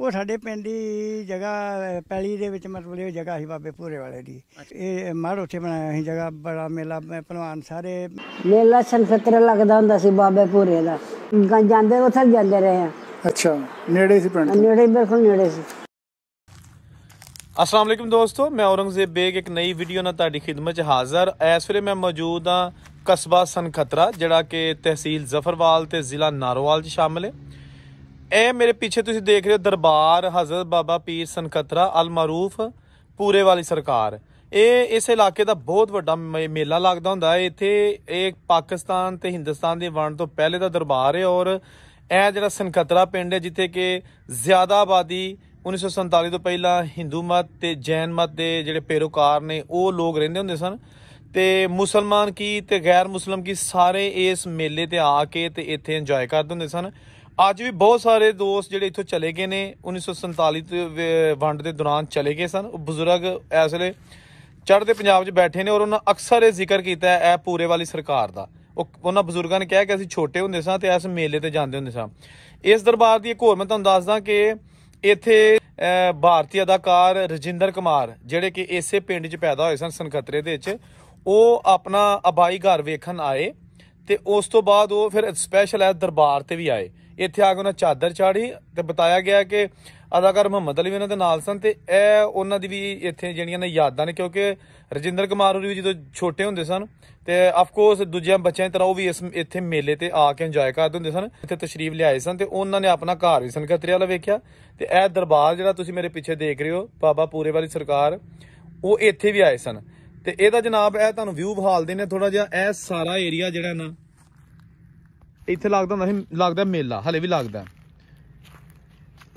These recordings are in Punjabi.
ਉਹ ਸਾਡੇ ਪਿੰਡ ਦੀ ਜਗ੍ਹਾ ਪੈਲੀ ਦੇ ਵਿੱਚ ਮਤਲਬ ਇਹ ਜਗ੍ਹਾ ਸੀ ਬਾਬੇ ਪੂਰੇ ਵਾਲੇ ਦੀ ਇਹ ਮੜ ਉੱਥੇ ਬਣਾਇਆ ਸੀ ਜਗ੍ਹਾ ਬੜਾ ਮੇਲਾ ਪਹਿਲਵਾਨ ਸਾਰੇ ਮੇਲਾ ਸੰਫਤਰ ਲੱਗਦਾ ਹੁੰਦਾ ਸੀ ਬਾਬੇ ਪੂਰੇ ਦਾ ਜਾਂਦੇ ਉੱਥੇ ਜਾਂਦੇ ਰਹੇ ਆ ਅੱਛਾ ਨੇੜੇ ਸੀ ਪਿੰਡ ਨੇੜੇ ਬਿਲਕੁਲ ਨੇੜੇ ਸੀ ਅਸਲਾਮ ਵਾਲੇਕਮ ਦੋਸਤੋ ਮੈਂ ਔਰੰਗਜ਼ੇਬ ਬੇਗ ਇੱਕ ਨਈ ਵੀਡੀਓ ਨਾਲ ਤੁਹਾਡੀ ਖidmat 'ਚ ਹਾਜ਼ਰ ਇਸ ਵੇਲੇ ਮੈਂ ਮੌਜੂਦ ਹਾਂ ਕਸਬਾ ਸਨਖਤਰਾ ਜਿਹੜਾ ਕਿ ਤਹਿਸੀਲ ਜ਼ਫਰਵਾਲ ਤੇ ਜ਼ਿਲ੍ਹਾ ਨਾਰੋਵਾਲ 'ਚ ਸ਼ਾਮਿਲ ਹੈ ਇਹ ਮੇਰੇ ਪਿੱਛੇ ਤੁਸੀਂ ਦੇਖ ਰਹੇ ਹੋ ਦਰਬਾਰ ਹਜ਼ਰਤ ਬਾਬਾ ਪੀਰ ਸੰਕਤਰਾ ਅਲ ਮਾਰੂਫ ਪੂਰੇ ਵਾਲੀ ਸਰਕਾਰ ਇਹ ਇਸ ਇਲਾਕੇ ਦਾ ਬਹੁਤ ਵੱਡਾ ਮੇਲਾ ਲੱਗਦਾ ਹੁੰਦਾ ਹੈ ਇੱਥੇ ਇਹ ਪਾਕਿਸਤਾਨ ਤੇ ਹਿੰਦੁਸਤਾਨ ਦੇ ਵੰਡ ਤੋਂ ਪਹਿਲੇ ਦਾ ਦਰਬਾਰ ਹੈ ਔਰ ਇਹ ਜਿਹੜਾ ਸੰਕਤਰਾ ਪਿੰਡ ਹੈ ਜਿੱਥੇ ਕਿ ਜ਼ਿਆਦਾ ਆਬਾਦੀ 1947 ਤੋਂ ਪਹਿਲਾਂ ਹਿੰਦੂ ਮਤ ਤੇ ਜੈਨ ਮਤ ਦੇ ਜਿਹੜੇ ਪੇਰੋਕਾਰ ਨੇ ਉਹ ਲੋਕ ਰਹਿੰਦੇ ਹੁੰਦੇ ਸਨ ਤੇ ਮੁਸਲਮਾਨ ਕੀ ਤੇ ਗੈਰ ਮੁਸਲਮ ਕੀ ਸਾਰੇ ਇਸ ਮੇਲੇ ਤੇ ਆ ਕੇ ਤੇ ਇੱਥੇ ਇੰਜੋਏ ਕਰਦੇ ਹੁੰਦੇ ਸਨ ਅੱਜ ਵੀ ਬਹੁਤ ਸਾਰੇ ਦੋਸਤ ਜਿਹੜੇ ਇੱਥੋਂ ਚਲੇ ਗਏ ਨੇ 1947 ਤੋਂ ਵੰਡ ਦੇ ਦੌਰਾਨ ਚਲੇ ਗਏ ਸਨ ਉਹ ਬਜ਼ੁਰਗ ਇਸ ਵੇਲੇ ਚੜ੍ਹਦੇ ਪੰਜਾਬ 'ਚ ਬੈਠੇ ਨੇ ਔਰ ਉਹਨਾਂ ਅਕਸਰ ਇਹ ਜ਼ਿਕਰ ਕੀਤਾ ਹੈ ਇਹ ਪੂਰੇ ਵਾਲੀ ਸਰਕਾਰ ਦਾ ਉਹ ਉਹਨਾਂ ਬਜ਼ੁਰਗਾਂ ਨੇ ਕਿਹਾ ਕਿ ਅਸੀਂ ਛੋਟੇ ਹੁੰਦੇ ਸਾਂ ਤੇ ਇਸ ਮੇਲੇ ਤੇ ਜਾਂਦੇ ਹੁੰਦੇ ਸਾਂ ਇਸ ਦਰਬਾਰ ਦੀ ਇੱਕ ਹੋਰ ਮੈਂ ਤੁਹਾਨੂੰ ਦੱਸਦਾ ਕਿ ਇੱਥੇ ਭਾਰਤੀ ਅਦਾਕਾਰ ਰਜਿੰਦਰ ਕੁਮਾਰ ਜਿਹੜੇ ਕਿ ਇਸੇ ਪਿੰਡ 'ਚ ਪੈਦਾ ਹੋਏ ਸਨ ਸੰਖਤਰੇ ਦੇ ਵਿੱਚ ਉਹ ਆਪਣਾ ਅਬਾਈ ਘਰ ਵੇਖਣ ਆਏ ਤੇ ਉਸ ਤੋਂ ਬਾਅਦ ਉਹ ਫਿਰ ਸਪੈਸ਼ਲ ਐ ਦਰਬਾਰ ਤੇ ਵੀ ਆਏ ਇੱਥੇ ਆ ਕੇ ਉਹਨਾਂ ਚਾਦਰ ਚਾੜੀ ਤੇ ਬਤਾਇਆ ਗਿਆ ਕਿ ਅਦਾਕਾਰ ਮੁਹੰਮਦ ਅਲੀ ਵੀ ਉਹਨਾਂ ਦੇ ਨਾਲ ਸਨ ਤੇ ਇਹ ਉਹਨਾਂ ਦੀ ਵੀ ਇੱਥੇ ਜਿਹੜੀਆਂ ਨੇ ਯਾਦਾਂ ਨੇ ਕਿਉਂਕਿ ਰਜਿੰਦਰ ਕੁਮਾਰ ਹੋਰੀ ਵੀ ਜਦੋਂ ਛੋਟੇ ਹੁੰਦੇ ਸਨ ਤੇ ਆਫ ਕੋਰਸ ਦੂਜਿਆਂ ਬੱਚਿਆਂ ਦੀ ਤਰ੍ਹਾਂ ਉਹ ਵੀ ਇਸ ਇੱਥੇ ਮੇਲੇ ਤੇ ਆ ਕੇ ਇੰਜੋਏ ਕਰਦੇ ਹੁੰਦੇ ਸਨ ਇੱਥੇ ਤਸ਼ਰੀਫ ਲਿਆਏ ਸਨ ਤੇ ਉਹਨਾਂ ਨੇ ਆਪਣਾ ਘਰ ਵੀ ਸੰਗਤਰੀ ਵਾਲਾ ਵੇਖਿਆ ਤੇ ਇਹ ਦਰਬਾਰ ਜਿਹੜਾ ਤੁਸੀਂ ਮੇਰੇ ਪਿੱਛੇ ਦੇਖ ਰਹੇ ਹੋ ਬਾਬਾ ਪੂਰੇ ਵਾਲੀ ਸਰਕਾਰ ਉਹ ਇੱਥੇ ਵੀ ਆਏ ਸਨ ਤੇ ਇਹਦਾ ਜਨਾਬ ਇਹ ਤੁਹਾਨੂੰ ਵਿਊ ਬਹਾਲ ਦੇ ਨੇ ਥੋੜਾ ਜਿਹਾ ਇਹ ਸਾਰਾ ਏਰੀਆ ਜਿਹੜਾ ਨਾ ਇੱਥੇ ਲੱਗਦਾ ਹੁੰਦਾ ਸੀ ਲੱਗਦਾ ਮੇਲਾ ਹਲੇ ਵੀ ਲੱਗਦਾ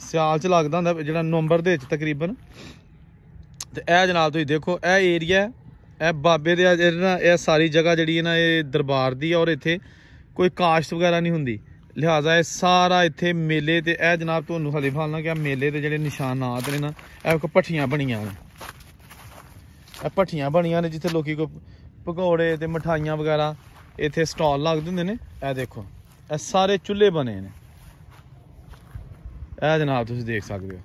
ਸਿਆਲ ਚ ਲੱਗਦਾ ਹੁੰਦਾ ਜਿਹੜਾ ਨਵੰਬਰ ਦੇ ਵਿੱਚ ਤਕਰੀਬਨ ਤੇ ਇਹ ਜਨਾਬ ਤੁਸੀਂ ਦੇਖੋ ਇਹ ਏਰੀਆ ਇਹ ਬਾਬੇ ਦੇ ਜਿਹੜਾ ਇਹ ਸਾਰੀ ਜਗ੍ਹਾ ਜਿਹੜੀ ਹੈ ਨਾ ਇਹ ਦਰਬਾਰ ਦੀ ਔਰ ਇੱਥੇ ਕੋਈ ਕਾਸ਼ਤ ਵਗੈਰਾ ਨਹੀਂ ਹੁੰਦੀ ਲਿਹਾਜ਼ਾ ਇਹ ਸਾਰਾ ਇੱਥੇ ਮੇਲੇ ਤੇ ਇਹ ਜਨਾਬ ਤੁਹਾਨੂੰ ਹਲੇ ਫਾਲਣਾ ਕਿ ਮੇਲੇ ਦੇ ਜਿਹੜੇ ਨਿਸ਼ਾਨਾਤ ਨੇ ਨਾ ਇਹ ਕੋ ਪੱਠੀਆਂ ਬਣੀਆਂ ਨੇ ਇਹ ਪੱਠੀਆਂ ਬਣੀਆਂ ਨੇ ਜਿੱਥੇ ਲੋਕੀ ਕੋ ਪਕੌੜੇ ਤੇ ਮਠਾਈਆਂ ਵਗੈਰਾ ਇੱਥੇ ਸਟਾਲ ਲੱਗਦੇ ਹੁੰਦੇ ਨੇ ਇਹ ਦੇਖੋ ਇਹ ਸਾਰੇ ਚੁੱਲ੍ਹੇ ਬਣੇ ਨੇ ਇਹ ਜਨਾਬ ਤੁਸੀਂ ਦੇਖ ਸਕਦੇ ਹੋ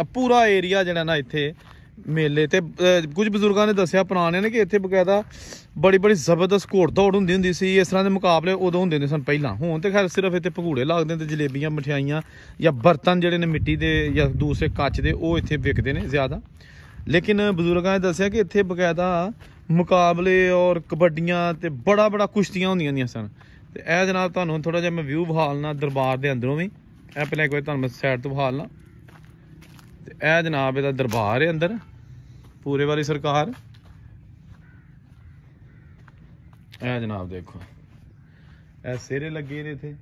ਇਹ ਪੂਰਾ ਏਰੀਆ ਜਿਹੜਾ ਨਾ ਇੱਥੇ ਮੇਲੇ ਤੇ ਕੁਝ ਬਜ਼ੁਰਗਾਂ ਨੇ ਦੱਸਿਆ ਪੁਰਾਣੇ ਨੇ ਕਿ ਇੱਥੇ ਬਕਾਇਦਾ ਬੜੀ ਬੜੀ ਜ਼ਬਰਦਸਤ ਘੋੜ ਦੌੜ ਹੁੰਦੀ ਹੁੰਦੀ ਸੀ ਇਸ ਤਰ੍ਹਾਂ ਦੇ ਮੁਕਾਬਲੇ ਉਦੋਂ ਹੁੰਦੇ ਨੇ ਸਨ ਪਹਿਲਾਂ ਹੁਣ ਤੇ ਖੈਰ ਸਿਰਫ ਇੱਥੇ ਪਕੂੜੇ ਲੱਗਦੇ ਤੇ ਜਲੇਬੀਆਂ ਮਠਿਆਈਆਂ ਜਾਂ ਬਰਤਨ ਜਿਹੜੇ ਨੇ ਮਿੱਟੀ ਦੇ ਜਾਂ ਦੂਸਰੇ ਕੱਚ ਦੇ ਉਹ ਇੱਥੇ ਵਿਕਦੇ ਨੇ ਜ਼ਿਆਦਾ ਲੇਕਿਨ ਬਜ਼ੁਰਗਾਂ ਨੇ ਦੱਸਿਆ ਕਿ ਇੱਥੇ ਬਕਾਇਦਾ ਮੁਕਾਬਲੇ ਔਰ ਕਬੱਡੀਆਂ ਤੇ ਬੜਾ ਬੜਾ ਕੁਸ਼ਤੀਆਂ ਹੁੰਦੀਆਂ ਹੁੰਦੀਆਂ ਸਨ ਤੇ ਇਹ ਜਨਾਬ ਤੁਹਾਨੂੰ ਥੋੜਾ ਜਿਹਾ ਮੈਂ ਵਿਊ ਬਹਾਲਣਾ ਦਰਬਾਰ ਦੇ ਅੰਦਰੋਂ ਵੀ ਇਹ ਪਹਿਲਾਂ ਇੱਕ ਵਾਰ ਤੁਹਾਨੂੰ ਮੈਂ ਸਾਈਡ ਤੋਂ ਬਹਾਲਣਾ ਤੇ ਇਹ ਜਨਾਬ ਇਹਦਾ ਦਰਬਾਰ ਹੈ ਅੰਦਰ ਪੂਰੇ ਵਾਲੀ ਸਰਕਾਰ ਇਹ ਜਨਾਬ ਦੇਖੋ ਇਹ ਸਿਰੇ ਲੱਗੇ ਨੇ ਇੱਥੇ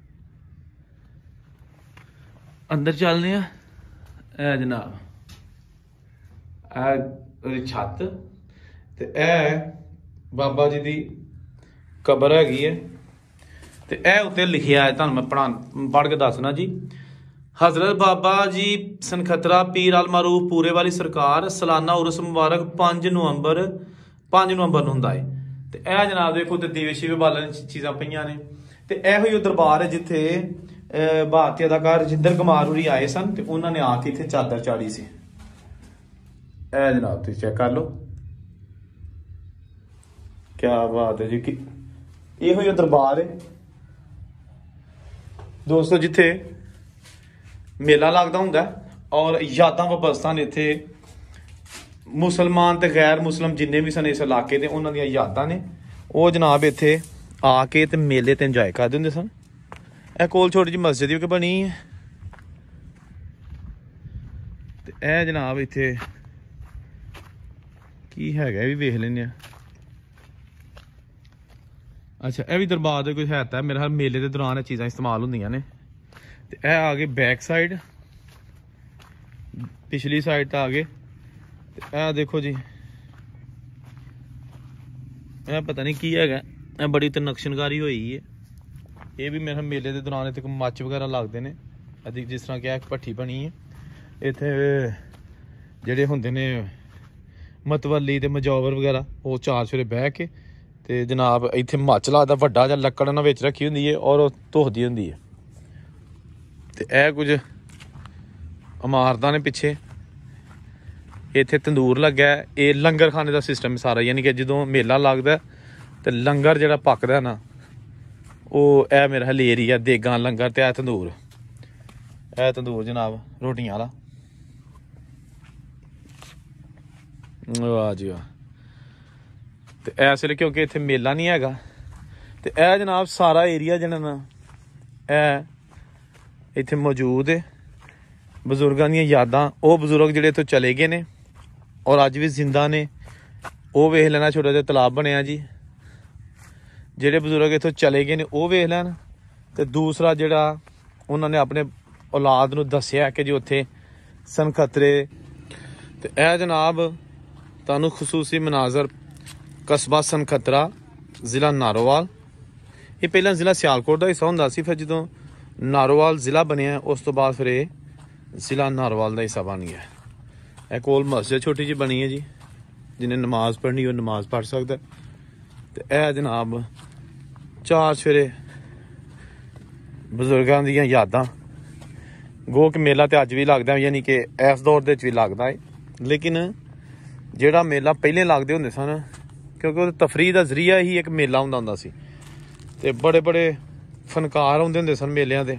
ਅੰਦਰ ਚੱਲਨੇ ਆ ਇਹ ਜਨਾਬ ਇਹ ਛੱਤ ਤੇ ਇਹ ਬਾਬਾ ਜੀ ਦੀ ਕਬਰ ਹੈਗੀ ਹੈ ਤੇ ਇਹ ਉੱਤੇ ਲਿਖਿਆ ਹੈ ਤੁਹਾਨੂੰ ਮੈਂ ਪੜਾ ਪੜ੍ਹ ਕੇ ਦੱਸਣਾ ਜੀ ਹਜ਼ਰਤ ਬਾਬਾ ਜੀ ਸੰਖਤਰਾ ਪੀਰ ਅਲ ਮਾਰੂਫ ਪੂਰੇ ਵਾਲੀ ਸਰਕਾਰ ਸਾਲਾਨਾ ਉਰਸ ਮੁਬਾਰਕ 5 ਨਵੰਬਰ 5 ਨਵੰਬਰ ਨੂੰ ਹੁੰਦਾ ਹੈ ਤੇ ਇਹ ਜਨਾਬ ਦੇਖੋ ਤੇ ਦੀਵੇ ਸ਼ਿਵੇ ਬਾਲਣ ਚੀਜ਼ਾਂ ਪਈਆਂ ਨੇ ਤੇ ਇਹੋ ਹੀ ਦਰਬਾਰ ਹੈ ਜਿੱਥੇ ਭਾਰਤੀ ਅਦਾਕਾਰ ਜਿੰਦਰ ਕੁਮਾਰ ਹੁਰੀ ਆਏ ਸਨ ਤੇ ਉਹਨਾਂ ਨੇ ਆ ਕੇ ਇੱਥੇ ਚਾਦਰ ਚਾੜੀ ਸੀ ਇਹ ਜਨਾਬ ਤੁਸੀਂ ਚੈੱਕ ਕਰ ਲਓ ਕੀ ਬਾਤ ਹੈ ਜੀ ਕਿ ਇਹੋ ਹੀ ਦਰਬਾਰ ਹੈ ਦੋਸਤੋ ਜਿੱਥੇ ਮੇਲਾ ਲੱਗਦਾ ਹੁੰਦਾ ਔਰ ਯਾਦਾਂ ਵਪਸਤਾਂ ਨੇ ਇੱਥੇ ਮੁਸਲਮਾਨ ਤੇ ਗੈਰ ਮੁਸਲਮ ਜਿੰਨੇ ਵੀ ਸਨ ਇਸ ਇਲਾਕੇ ਦੇ ਉਹਨਾਂ ਦੀਆਂ ਯਾਦਾਂ ਨੇ ਉਹ ਜਨਾਬ ਇੱਥੇ ਆ ਕੇ ਤੇ ਮੇਲੇ ਤੇ ਇੰਜੋਏ ਕਰਦੇ ਹੁੰਦੇ ਸਨ ਇਹ ਕੋਲ ਛੋਟੀ ਜਿਹੀ ਮਸਜਿਦ ਵੀ ਕਿ ਬਣੀ ਹੈ ਤੇ ਇਹ ਜਨਾਬ ਇੱਥੇ ਕੀ ਹੈਗਾ ਇਹ ਵੀ ਵੇਖ ਲੈਨੇ ਆ ਅੱਛਾ ਇਹ ਵੀ ਦਰਬਾਰ ਦੇ ਕੋਈ ਹੈਤਾ ਮੇਰੇ ਹਾਲ ਮੇਲੇ ਦੇ ਦੌਰਾਨ ਇਹ ਚੀਜ਼ਾਂ ਇਸਤੇਮਾਲ ਹੁੰਦੀਆਂ ਨੇ ਤੇ ਇਹ ਆ ਗਏ ਬੈਕ ਸਾਈਡ ਪਿਛਲੀ ਸਾਈਡ ਤਾਂ ਆ ਗਏ ਤੇ ਇਹ ਦੇਖੋ ਜੀ ਇਹ ਪਤਾ ਨਹੀਂ ਕੀ ਹੈਗਾ ਇਹ ਬੜੀ ਤਨਕਸ਼ਨਕਾਰੀ ਹੋਈ ਹੈ ਇਹ ਵੀ ਮੇਰੇ ਮੇਲੇ ਦੇ ਦੌਰਾਨ ਇੱਥੇ ਕੋਈ ਮੱਚ ਵਗੈਰਾ ਲੱਗਦੇ ਨੇ ਅਧਿਕ ਜਿਸ ਤਰ੍ਹਾਂ ਕਿ ਇੱਕ ਪੱਠੀ ਬਣੀ ਹੈ ਇੱਥੇ ਜਿਹੜੇ ਹੁੰਦੇ ਨੇ ਮਤਵਲੀ ਤੇ ਮਜੌਵਰ ਵਗੈਰਾ ਉਹ ਚਾਰ ਛੁਰੇ ਬਹਿ ਕੇ ਤੇ ਜਨਾਬ ਇੱਥੇ ਮੱਚ ਦਾ ਵੱਡਾ ਜਿਹਾ ਲੱਕੜ ਨਾਲ ਵਿੱਚ ਰੱਖੀ ਹੁੰਦੀ ਹੈ ਔਰ ਉਹ ਧੋਦੀ ਹੁੰਦੀ ਹੈ ਤੇ ਇਹ ਕੁਝ ਇਮਾਰਤਾਂ ਨੇ ਪਿੱਛੇ ਇੱਥੇ ਤੰਦੂਰ ਲੱਗਾ ਇਹ ਲੰਗਰਖਾਨੇ ਦਾ ਸਿਸਟਮ ਸਾਰਾ ਯਾਨੀ ਕਿ ਜਦੋਂ ਮੇਲਾ ਲੱਗਦਾ ਤੇ ਲੰਗਰ ਜਿਹੜਾ ਪੱਕਦਾ ਨਾ ਉਹ ਇਹ ਮੇਰਾ ਹਲੇਰੀ ਏਰੀਆ ਦੇਗਾਂ ਲੰਗਰ ਤੇ ਇਹ ਤੰਦੂਰ ਇਹ ਤੰਦੂਰ ਜਨਾਬ ਰੋਟੀਆਂ ਵਾਲਾ ਵਾਹ ਜੀ ਵਾਹ ਤੇ ਇਸ ਲਈ ਕਿਉਂਕਿ ਇੱਥੇ ਮੇਲਾ ਨਹੀਂ ਹੈਗਾ ਤੇ ਇਹ ਜਨਾਬ ਸਾਰਾ ਏਰੀਆ ਜਿਹੜਾ ਨਾ ਐ ਇੱਥੇ ਮੌਜੂਦ ਹੈ ਬਜ਼ੁਰਗਾਂ ਦੀਆਂ ਯਾਦਾਂ ਉਹ ਬਜ਼ੁਰਗ ਜਿਹੜੇ ਇਥੋਂ ਚਲੇ ਗਏ ਨੇ ਔਰ ਅੱਜ ਵੀ ਜ਼ਿੰਦਾ ਨੇ ਉਹ ਵੇਖ ਲੈਣਾ ਛੋਟਾ ਜਿਹਾ ਤਲਾਬ ਬਣਿਆ ਜੀ ਜਿਹੜੇ ਬਜ਼ੁਰਗ ਇਥੋਂ ਚਲੇ ਗਏ ਨੇ ਉਹ ਵੇਖ ਲੈਣ ਤੇ ਦੂਸਰਾ ਜਿਹੜਾ ਉਹਨਾਂ ਨੇ ਆਪਣੇ ਔਲਾਦ ਨੂੰ ਦੱਸਿਆ ਕਿ ਜੀ ਉੱਥੇ ਸੰਖਤਰੇ ਤੇ ਇਹ ਜਨਾਬ ਤੁਹਾਨੂੰ ਖਸੂਸੀ ਮਨਾਜ਼ਰ ਕਸਬਾ ਸੰਖਤਰਾ ਜ਼ਿਲ੍ਹਾ ਨਾਰੋਵਾਲ ਇਹ ਪਹਿਲਾਂ ਜ਼ਿਲ੍ਹਾ ਸਿਆਲਕੋਟ ਦਾ ਹਿੱਸਾ ਹੁੰਦਾ ਸੀ ਫਿਰ ਜਦੋਂ ਨਾਰੋਵਾਲ ਜ਼ਿਲ੍ਹਾ ਬਣਿਆ ਉਸ ਤੋਂ ਬਾਅਦ ਫਿਰ ਇਹ ਜ਼ਿਲ੍ਹਾ ਨਾਰੋਵਾਲ ਦਾ ਹਿੱਸਾ ਬਣ ਗਿਆ ਇਹ ਕੋਲ ਮਸਜਿਦ ਛੋਟੀ ਜੀ ਬਣੀ ਹੈ ਜੀ ਜਿਹਨੇ ਨਮਾਜ਼ ਪੜ੍ਹਨੀ ਉਹ ਨਮਾਜ਼ ਪੜ੍ਹ ਸਕਦਾ ਤੇ ਇਹ ਜਨਾਬ ਚਾਰ ਸਵੇਰੇ ਬਜ਼ੁਰਗਾਂ ਦੀਆਂ ਯਾਦਾਂ ਗੋਕ ਮੇਲਾ ਤੇ ਅੱਜ ਵੀ ਲੱਗਦਾ ਯਾਨੀ ਕਿ ਇਸ ਦੌਰ ਦੇ ਵਿੱਚ ਵੀ ਲੱਗਦਾ ਹੈ ਲੇਕਿਨ ਜਿਹੜਾ ਮੇਲਾ ਪਹਿਲੇ ਲੱਗਦੇ ਹੁੰਦੇ ਸਨ ਕਿਉਂਕਿ ਉਹ ਤਫਰੀਹ ਦਾ ਜ਼ਰੀਆ ਹੀ ਇੱਕ ਮੇਲਾ ਹੁੰਦਾ ਹੁੰਦਾ ਸੀ ਤੇ ਬੜੇ ਬੜੇ ਫਨਕਾਰ ਹੁੰਦੇ ਹੁੰਦੇ ਸਨ ਮੇਲਿਆਂ ਦੇ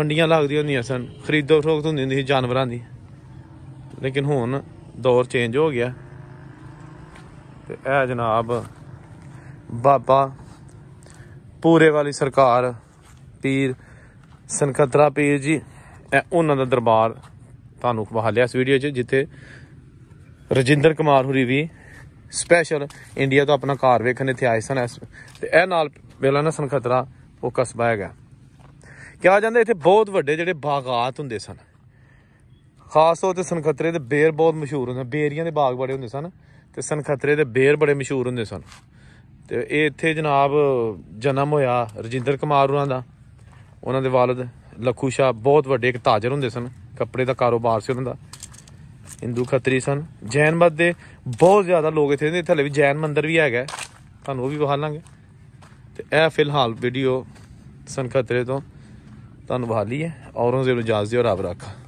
ਮੰਡੀਆਂ ਲੱਗਦੀਆਂ ਹੁੰਦੀਆਂ ਸਨ ਖਰੀਦੋ ਫਰੋਖਤ ਹੁੰਦੀ ਹੁੰਦੀ ਸੀ ਜਾਨਵਰਾਂ ਦੀ ਲੇਕਿਨ ਹੁਣ ਦੌਰ ਚੇਂਜ ਹੋ ਗਿਆ ਤੇ ਇਹ ਜਨਾਬ ਬਾਬਾ ਪੂਰੇ ਵਾਲੀ ਸਰਕਾਰ ਪੀਰ ਸੰਕਤਰਾ ਪੀਰ ਜੀ ਇਹ ਉਹਨਾਂ ਦਾ ਦਰਬਾਰ ਤੁਹਾਨੂੰ ਲਿਆ ਇਸ ਵੀਡੀਓ 'ਚ ਜਿੱਥੇ ਰਜਿੰਦਰ ਕੁਮਾਰ ਹੁਰੀ ਵੀ ਸਪੈਸ਼ਲ ਇੰਡੀਆ ਤੋਂ ਆਪਣਾ ਘਰ ਵੇਖਣ ਇੱਥੇ ਆਏ ਸਨ ਤੇ ਇਹ ਨਾਲ ਵੇਲਾ ਨਸਨ ਖਤਰਾ ਉਹ ਕਸਬਾ ਹੈਗਾ ਕਿਹਾ ਜਾਂਦਾ ਇੱਥੇ ਬਹੁਤ ਵੱਡੇ ਜਿਹੜੇ ਬਾਗਾਤ ਹੁੰਦੇ ਸਨ ਖਾਸ ਤੌਰ ਤੇ ਸੰਖਤਰੇ ਦੇ ਬੇਰ ਬਹੁਤ ਮਸ਼ਹੂਰ ਹੁੰਦੇ ਬੇਰੀਆਂ ਦੇ ਬਾਗ ਬੜੇ ਹੁੰਦੇ ਸਨ ਤੇ ਸੰਖਤਰੇ ਦੇ ਬੇਰ ਬੜੇ ਮਸ਼ਹੂਰ ਹੁੰਦੇ ਸਨ ਤੇ ਇਹ ਇੱਥੇ ਜਨਾਬ ਜਨਮ ਹੋਇਆ ਰਜਿੰਦਰ ਕੁਮਾਰ ਉਹਨਾਂ ਦਾ ਉਹਨਾਂ ਦੇ ਵਾਲਦ ਲੱਖੂ ਸ਼ਾ ਬਹੁਤ ਵੱਡੇ ਇੱਕ ਤਾਜਰ ਹੁੰਦੇ ਸਨ ਕੱਪੜੇ ਦਾ ਕਾਰੋਬਾਰ ਸੀ ਉਹਨਾਂ ਦਾ ਹਿੰਦੂ ਖੱਤਰੀ ਸਨ ਜੈਨ ਮਤ ਦੇ ਬਹੁਤ ਜ਼ਿਆਦਾ ਲੋਕ ਇੱਥੇ ਦੇ ਥੱਲੇ ਵੀ ਜੈਨ ਮੰਦਿਰ ਵੀ ਹੈਗਾ ਤੁਹਾਨੂੰ ਉਹ ਵੀ ਵਿਖਾ ਲਾਂਗੇ ਤੇ ਇਹ ਫਿਲਹਾਲ ਵੀਡੀਓ ਸਨ ਖੱਤਰੇ ਤੋਂ ਤੁਹਾਨੂੰ ਵਿਖਾ ਲਈ ਹੈ ਔਰੰਗਜ਼ੇਬ ਨੂੰ ਇਜਾਜ਼ਤ ਦਿਓ ਰੱਬ ਰੱਖਾ